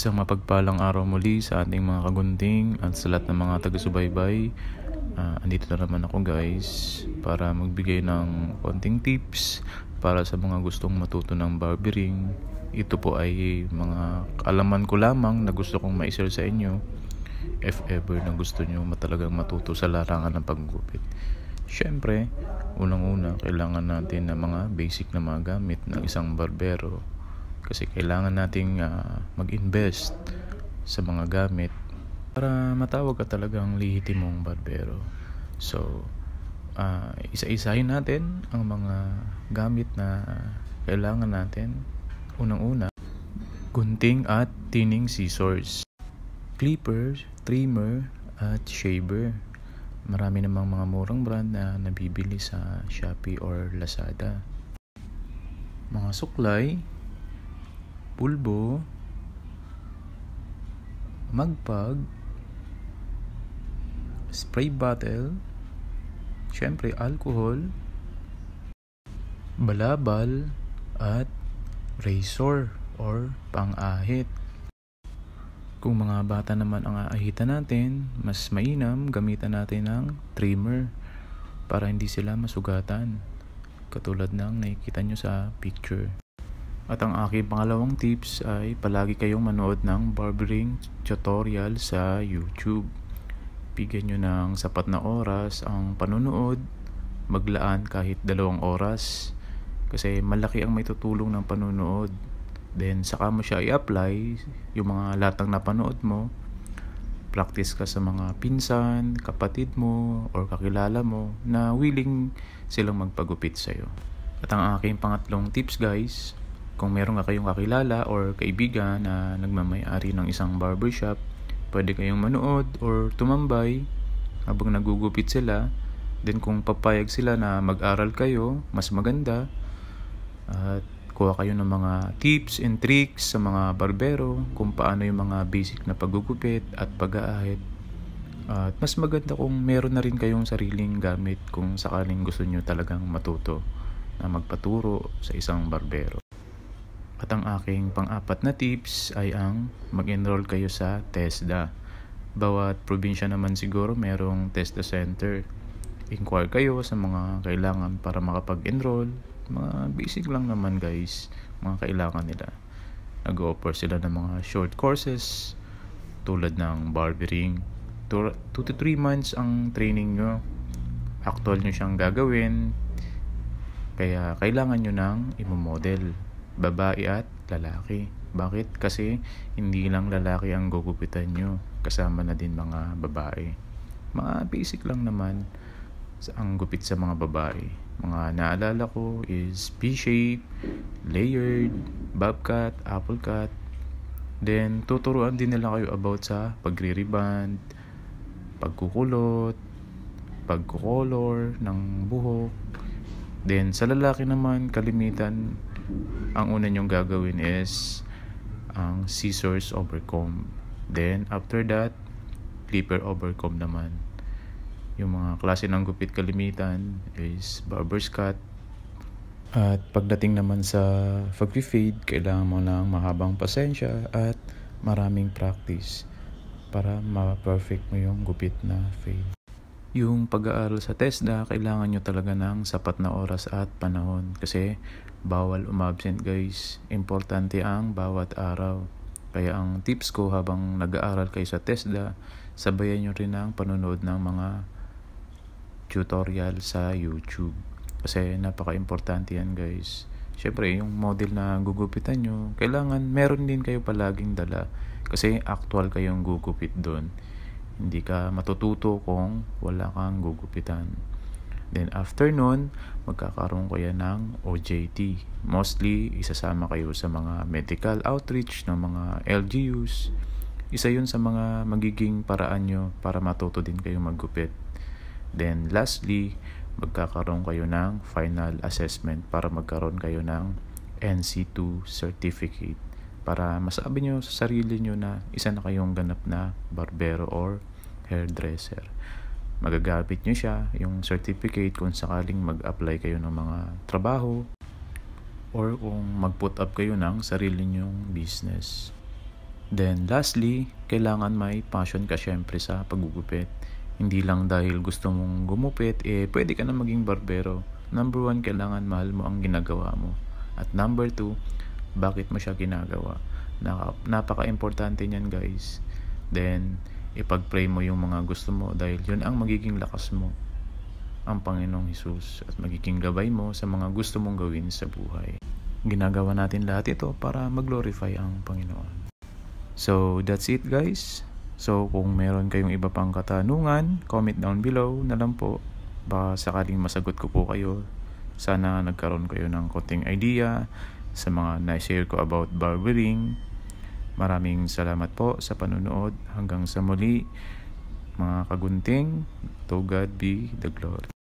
Isang mapagpalang araw muli sa ating mga kagunting at sa lahat ng mga taga-subaybay. Uh, andito na naman ako guys para magbigay ng konting tips para sa mga gustong matuto ng barbering. Ito po ay mga alaman ko lamang na gusto kong ma-share sa inyo if ever na gusto nyo matalagang matuto sa larangan ng paggupit. Siyempre, unang-una kailangan natin ng mga basic na mga gamit ng isang barbero kasi kailangan nating uh, mag-invest sa mga gamit para matawag ka talagang lihitimong barbero. So, uh, isa-isahin natin ang mga gamit na kailangan natin. Unang-una, gunting at thinning scissors, Clippers, trimmer, at shaver. Marami namang mga murang brand na nabibili sa Shopee or Lazada. Mga suklay, pulbo, magpag, spray bottle, syempre alcohol, balabal, at razor or pangahit Kung mga bata naman ang aahitan natin, mas mainam gamitan natin ng trimmer para hindi sila masugatan. Katulad ng nakikita nyo sa picture. At ang aking pangalawang tips ay palagi kayong manood ng barbering tutorial sa YouTube. Bigyan nyo ng sapat na oras ang panunood, maglaan kahit dalawang oras kasi malaki ang may tutulong ng panunood. Then saka mo siya i-apply yung mga latang napanood mo. Practice ka sa mga pinsan, kapatid mo, or kakilala mo na willing silang magpagupit sa'yo. At ang aking pangatlong tips guys, kung meron ka kayong kakilala or kaibigan na nagmamayari ng isang barbershop, pwede kayong manood or tumambay habang nagugupit sila. Then kung papayag sila na mag-aral kayo, mas maganda. At kuha kayo ng mga tips and tricks sa mga barbero kung paano yung mga basic na pagugupit at pag-aahit. At mas maganda kung meron na rin kayong sariling gamit kung sakaling gusto nyo talagang matuto na magpaturo sa isang barbero. At ang aking pang-apat na tips ay ang mag-enroll kayo sa TESDA. Bawat probinsya naman siguro merong TESDA center. Inquire kayo sa mga kailangan para makapag-enroll. Mga basic lang naman guys, mga kailangan nila. Nag-offer sila ng mga short courses tulad ng barbering. 2 to 3 months ang training nyo. Actual nyo siyang gagawin. Kaya kailangan nyo ng imomodel. model babae at lalaki. Bakit? Kasi hindi lang lalaki ang gugupitan nyo, kasama na din mga babae. Mga basic lang naman ang gupit sa mga babae. Mga naalala ko is v shape layered, bob cut, apple cut. Then, tuturuan din nila kayo about sa pagre-reband, pagkukulot, pagkukolor ng buhok. Then, sa lalaki naman, kalimitan, ang una nyong gagawin is ang scissors over comb. Then, after that, clipper over comb naman. Yung mga klase ng gupit kalimitan is barber's cut. At pagdating naman sa pag-fade, kailangan mo lang mahabang pasensya at maraming practice para ma-perfect mo yung gupit na fade yung pag-aaral sa TESDA, kailangan nyo talaga ng sapat na oras at panahon kasi bawal umabsent guys. Importante ang bawat araw. Kaya ang tips ko habang nag-aaral kayo sa TESDA, sabayan nyo rin ang panonood ng mga tutorial sa YouTube. Kasi napaka-importante yan guys. Siyempre, yung model na gugupitan nyo, kailangan meron din kayo palaging dala. Kasi actual kayong gugupit doon. Hindi ka matututo kung wala kang gugupitan. Then after nun, magkakaroon kaya ng OJT. Mostly, isasama kayo sa mga medical outreach ng mga LGUs. Isa yun sa mga magiging paraan nyo para matuto din kayo maggupit. Then lastly, magkakaroon kayo ng final assessment para magkaroon kayo ng NC2 certificate para masabi nyo sa sarili nyo na isa na kayong ganap na barbero or hairdresser. Magagapit nyo siya, yung certificate kung sakaling mag-apply kayo ng mga trabaho or kung mag-put up kayo ng sarili nyong business. Then lastly, kailangan may passion ka syempre sa paggugupit. Hindi lang dahil gusto mong gumupit, eh pwede ka na maging barbero. Number one, kailangan mahal mo ang ginagawa mo. At number two, bakit mo siya ginagawa. Napaka-importante niyan guys. Then, ipag-pray mo yung mga gusto mo dahil yun ang magiging lakas mo ang Panginoong Hesus at magiging gabay mo sa mga gusto mong gawin sa buhay. Ginagawa natin lahat ito para mag-glorify ang Panginoon. So, that's it guys. So, kung meron kayong iba pang katanungan, comment down below na lang po. Baka sakaling masagot ko po kayo. Sana nagkaroon kayo ng konting idea sa mga na-share ko about barbering. Maraming salamat po sa panunood. Hanggang sa muli, mga kagunting, to God be the glory.